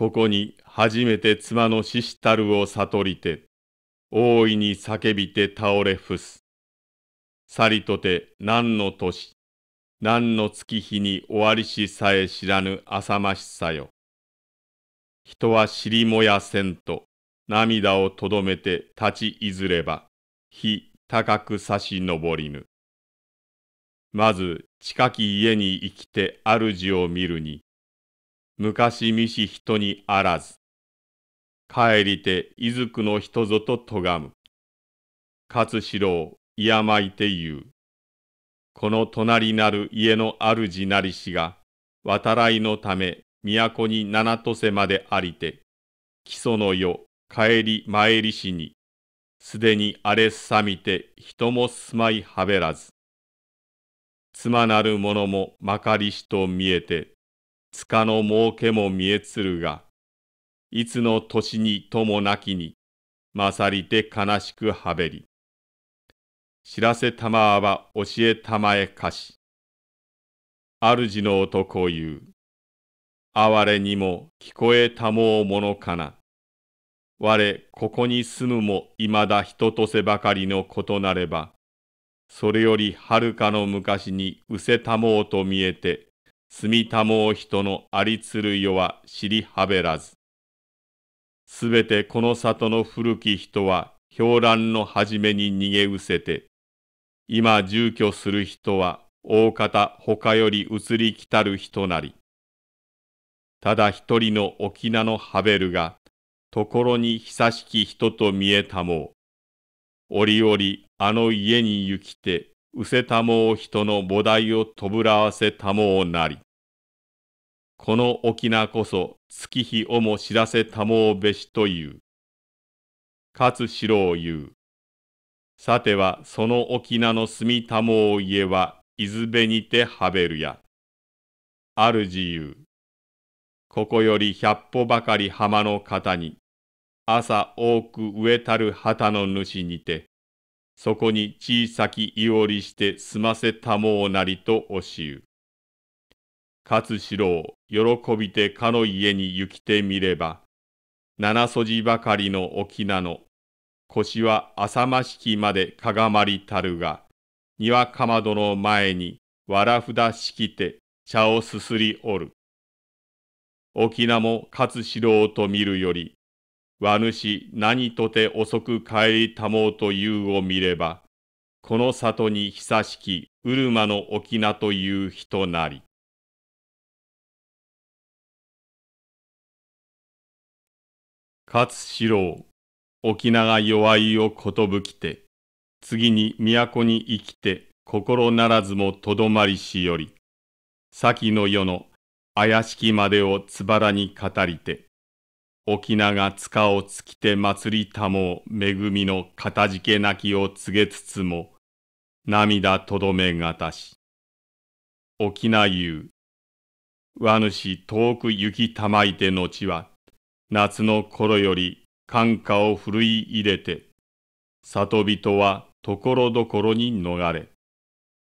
ここに初めて妻の死したるを悟りて、大いに叫びて倒れ伏す。去りとて何の年、何の月日に終わりしさえ知らぬ浅ましさよ。人は尻もやせんと、涙をとどめて立ちいずれば、日高く差し上りぬ。まず近き家に生きて主を見るに、昔見し人にあらず。帰りて、いずくの人ぞととがむ。勝四郎、いやまいて言う。この隣なる家の主なりしが、渡いのため、都に七とせまでありて、基礎の世、帰り参りしに、すでに荒れさみて人も住まいはべらず。妻なる者もまかりしと見えて、つかの儲けも見えつるが、いつの年にともなきに、勝りて悲しくはべり。知らせたまは教えたまえかし。主の男言う。哀れにも聞こえたもうものかな。我ここに住むも未だ人とせばかりのことなれば、それよりはるかの昔にうせたもうと見えて住みたもう人のありつる世は知りはべらず。すべてこの里の古き人は狂乱の初めに逃げうせて、今住居する人は大方他より移り来たる人なり。ただ一人の沖縄のハベルが、ところに久しき人と見えたもう。折々あの家に行きてうせたもう人の菩提をとぶらわせたもうなり。この沖縄こそ月日をも知らせたもうべしという。かつしろを言う。さてはその沖縄の住みたもう家は伊豆辺にてはべるや。ある自由。ここより百歩ばかり浜の方に、朝多く植えたる旗の主にて、そこに小さきいおりして済ませたもうなりとおしゅう。かつしろう、喜びてかの家に行きてみれば、七じばかりの沖なの、腰は浅ましきまでかがまりたるが、庭かまどの前にわらふだしきて茶をすすりおる。沖縄も勝四郎と見るより、わぬし何とて遅く帰りたもうというを見れば、この里に久しきうるまの沖縄という人なり。勝四郎、翁が弱いをことぶきて、次に都に生きて心ならずもとどまりしより、先の世の怪しきまでをつばらに語りて、沖縄塚を尽きて祭りたも恵みの片付けなきを告げつつも涙とどめがたし沖縄言う和主遠く行きたまいて後は夏の頃より寒化をふるい入れて里人はところどころに逃れ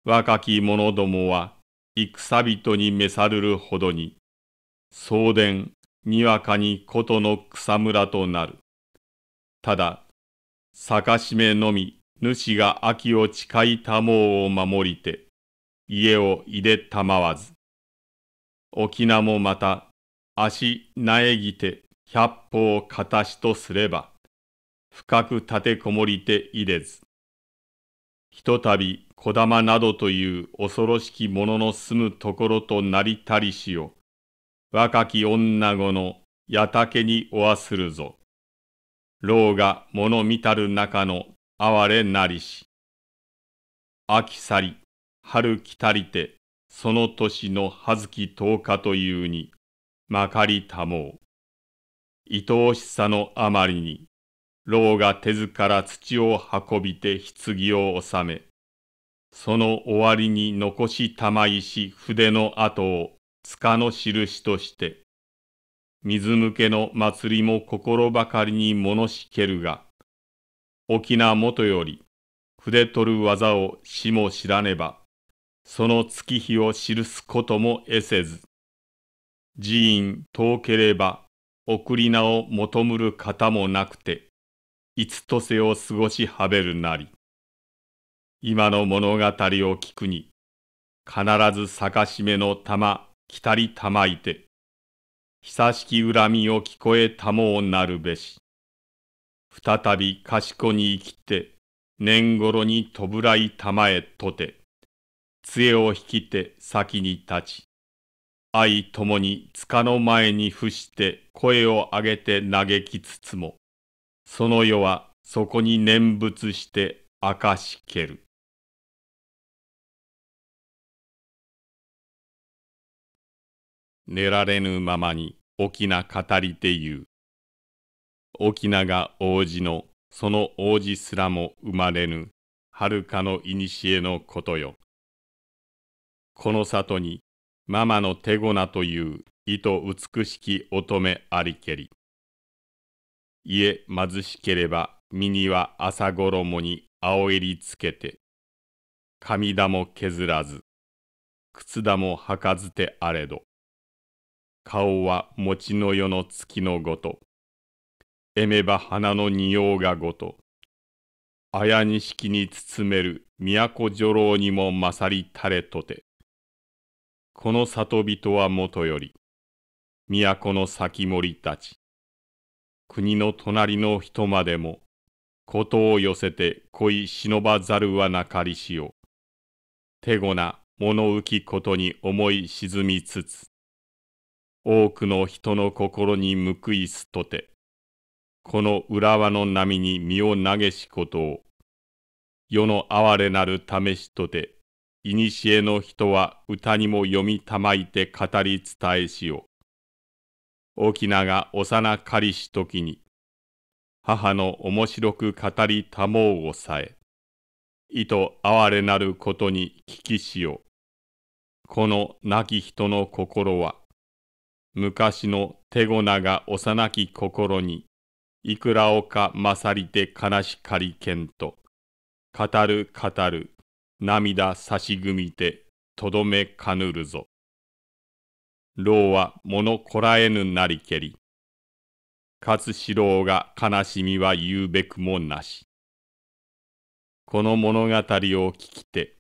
若き者どもは戦人に召さるるほどに送電にわかにこの草むらとなる。ただ、逆しめのみ主が秋を誓いたもうを守りて、家をいでたまわず。沖縄もまた、足苗ぎて百歩を形とすれば、深く立てこもりていれず。ひとたび小玉などという恐ろしきものの住むところとなりたりしよ。う。若き女子の矢竹におわするぞ。老が物見たる中の哀れなりし。秋去り、春来たりて、その年の葉月十日というに、まかりたもう。愛おしさのあまりに、老が手ずから土を運びて棺を納め、その終わりに残したまいし筆の跡を塚の印として。水向けの祭りも心ばかりに物しけるが、沖縄元より、筆取る技を死も知らねば、その月日を記すことも得せず、寺院遠ければ、送り名を求むる方もなくて、いつとせを過ごしはべるなり。今の物語を聞くに、必ず逆しめの玉来たりたまいて、久しき恨みを聞こえたもうなるべし。再び賢に生きて、年頃にとぶらいたまえとて、杖を引きて先に立ち、愛ともに塚の前に伏して声を上げて嘆きつつも、その世はそこに念仏して明かしける。寝られぬままにな語りて言う。翁が王子の、その王子すらも生まれぬ、はるかの古のことよ。この里に、ママの手ごなという、意と美しき乙女ありけり。家貧しければ、身には朝衣に青襟つけて、髪だも削らず、靴だも履かずてあれど。顔は餅の世の月のごと。えめば花の仁王がごと。綾錦に包める都女郎にも勝りたれとて。この里人はもとより、都の先森たち、国の隣の人までも、ことを寄せて恋忍ばざるはなかりしよう。手ごな物浮きことに思い沈みつつ、多くの人の心に報いすとて、この浦和の波に身を投げしことを、世の哀れなる試しとて、古の人は歌にも読みたまいて語り伝えしよ。沖縄が幼かりしときに、母の面白く語りたもうをさえ、意図哀れなることに聞きしよ。この亡き人の心は、昔の手ごなが幼き心に、いくらおか勝りて悲しかりけんと、語る語る、涙差し組て、とどめかぬるぞ。老は物こらえぬなりけり。勝四郎が悲しみは言うべくもなし。この物語を聞きて、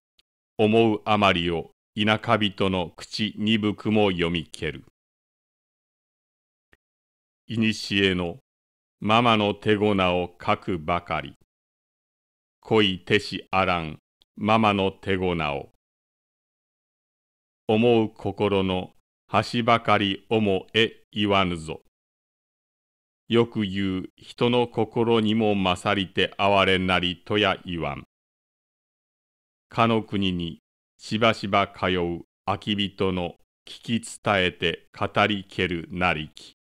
思うあまりを田舎人の口鈍くも読みける。古のママの手ごなを書くばかり。恋手しあらんママの手ごなを。思う心の橋ばかり思え言わぬぞ。よく言う人の心にも勝りて哀れなりとや言わん。かの国にしばしば通う秋人の聞き伝えて語りけるなりき。